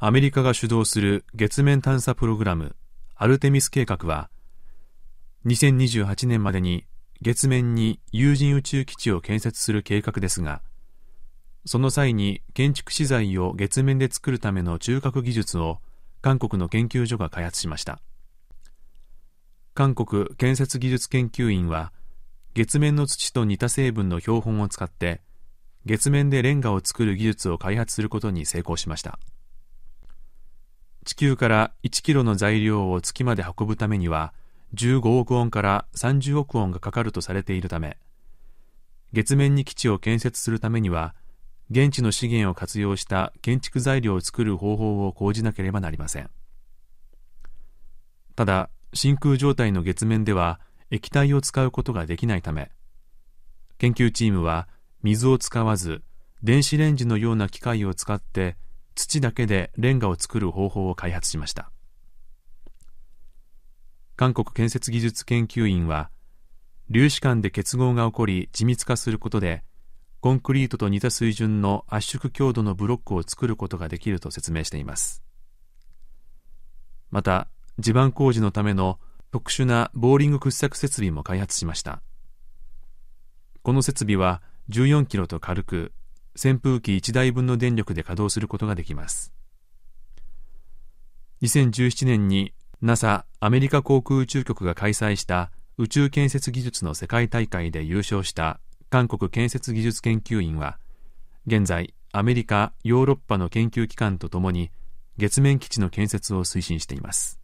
アメリカが主導する月面探査プログラムアルテミス計画は2028年までに月面に有人宇宙基地を建設する計画ですがその際に建築資材を月面で作るための中核技術を韓国の研究所が開発しました韓国建設技術研究院は月面の土と似た成分の標本を使って月面でレンガを作る技術を開発することに成功しました。地球から1キロの材料を月まで運ぶためには15億ウォンから30億ウォンがかかるとされているため月面に基地を建設するためには現地の資源を活用した建築材料を作る方法を講じなければなりませんただ真空状態の月面では液体を使うことができないため研究チームは水を使わず電子レンジのような機械を使って土だけでレンガを作る方法を開発しました韓国建設技術研究院は粒子間で結合が起こり緻密化することでコンクリートと似た水準の圧縮強度のブロックを作ることができると説明していますまた地盤工事のための特殊なボーリング掘削設備も開発しましたこの設備は14キロと軽く扇風機1台分の電力で稼働することができます。2017年に NASA アメリカ航空宇宙局が開催した宇宙建設技術の世界大会で優勝した韓国建設技術研究院は現在アメリカヨーロッパの研究機関とともに月面基地の建設を推進しています